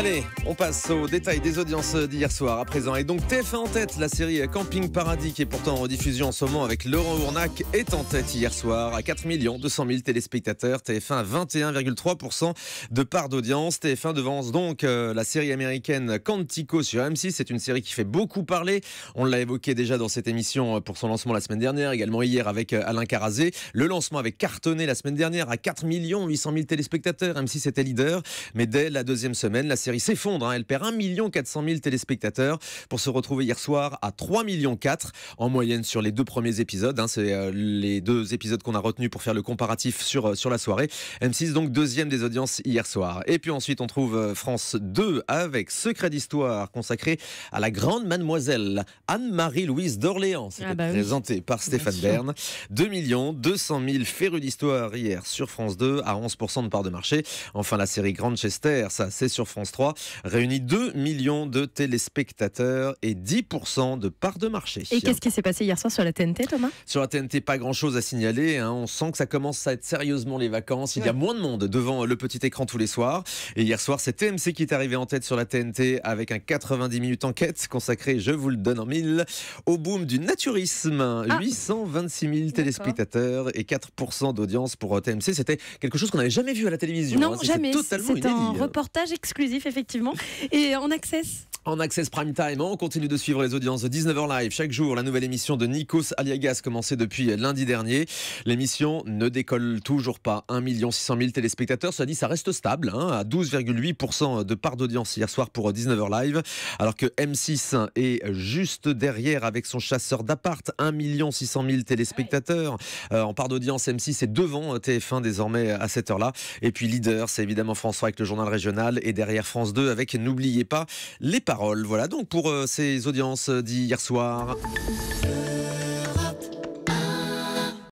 Allez, on passe aux détails des audiences d'hier soir à présent. Et donc TF1 en tête, la série Camping Paradis qui est pourtant en rediffusion en ce moment avec Laurent Ournac est en tête hier soir à 4 200 000 téléspectateurs. TF1 à 21,3% de part d'audience. TF1 devance donc euh, la série américaine Quantico sur M6. C'est une série qui fait beaucoup parler. On l'a évoqué déjà dans cette émission pour son lancement la semaine dernière, également hier avec euh, Alain Carazé. Le lancement avait cartonné la semaine dernière à 4 800 000 téléspectateurs. M6 était leader. Mais dès la deuxième semaine, la série s'effondre. Hein. Elle perd 1 400 000 téléspectateurs pour se retrouver hier soir à 3 400 millions en moyenne sur les deux premiers épisodes. Hein. C'est euh, les deux épisodes qu'on a retenus pour faire le comparatif sur, euh, sur la soirée. M6 donc deuxième des audiences hier soir. Et puis ensuite on trouve euh, France 2 avec Secret d'Histoire consacré à la grande mademoiselle Anne-Marie-Louise d'Orléans. Ah, C'était bah présenté par Stéphane Bern. 2 millions 200 000 férus d'histoire hier sur France 2 à 11% de part de marché. Enfin la série Grandchester, ça c'est sur France 3 réunit 2 millions de téléspectateurs et 10% de parts de marché. Et qu'est-ce qui s'est passé hier soir sur la TNT, Thomas Sur la TNT, pas grand-chose à signaler. Hein. On sent que ça commence à être sérieusement les vacances. Il y a moins de monde devant le petit écran tous les soirs. Et hier soir, c'est TMC qui est arrivé en tête sur la TNT avec un 90 minutes enquête consacré, je vous le donne en mille, au boom du naturisme. 826 ah. 000 téléspectateurs et 4% d'audience pour euh, TMC. C'était quelque chose qu'on n'avait jamais vu à la télévision. Non, hein. jamais. C'est un reportage exclusif effectivement. Et en access en Access Prime Time, on continue de suivre les audiences de 19h Live. Chaque jour, la nouvelle émission de Nikos Aliagas commencée depuis lundi dernier. L'émission ne décolle toujours pas 1 600 000 téléspectateurs. Ça dit, ça reste stable hein, à 12,8% de part d'audience hier soir pour 19h Live. Alors que M6 est juste derrière avec son chasseur d'appart. 1 600 000 téléspectateurs. Euh, en part d'audience, M6 est devant euh, TF1 désormais euh, à cette heure-là. Et puis leader, c'est évidemment François avec le journal régional. Et derrière France 2 avec, n'oubliez pas, les voilà donc pour euh, ces audiences euh, d'hier soir.